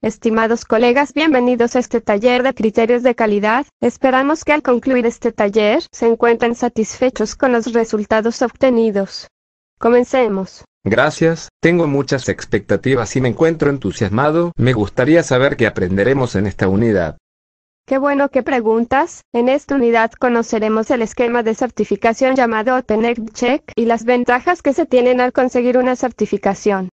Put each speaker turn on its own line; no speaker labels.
Estimados colegas, bienvenidos a este taller de criterios de calidad. Esperamos que al concluir este taller se encuentren satisfechos con los resultados obtenidos. Comencemos.
Gracias, tengo muchas expectativas y me encuentro entusiasmado. Me gustaría saber qué aprenderemos en esta unidad.
Qué bueno que preguntas. En esta unidad conoceremos el esquema de certificación llamado Open Check y las ventajas que se tienen al conseguir una certificación.